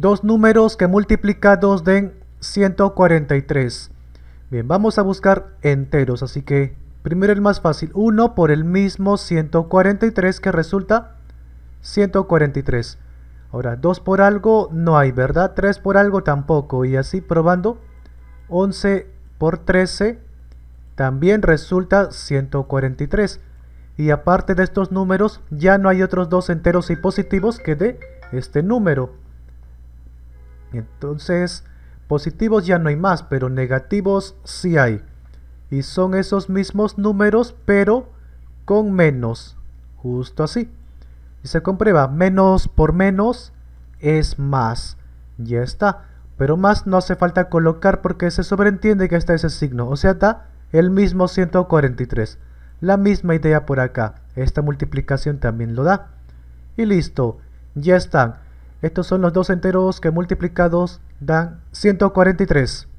dos números que multiplicados den 143. Bien, vamos a buscar enteros, así que primero el más fácil, 1 por el mismo 143 que resulta 143. Ahora, 2 por algo no hay, ¿verdad? 3 por algo tampoco, y así probando, 11 por 13 también resulta 143. Y aparte de estos números, ya no hay otros dos enteros y positivos que de este número. Entonces, positivos ya no hay más, pero negativos sí hay. Y son esos mismos números, pero con menos. Justo así. Y se comprueba, menos por menos es más. Ya está. Pero más no hace falta colocar porque se sobreentiende que está ese signo. O sea, da el mismo 143. La misma idea por acá. Esta multiplicación también lo da. Y listo. Ya están. Estos son los dos enteros que multiplicados dan 143.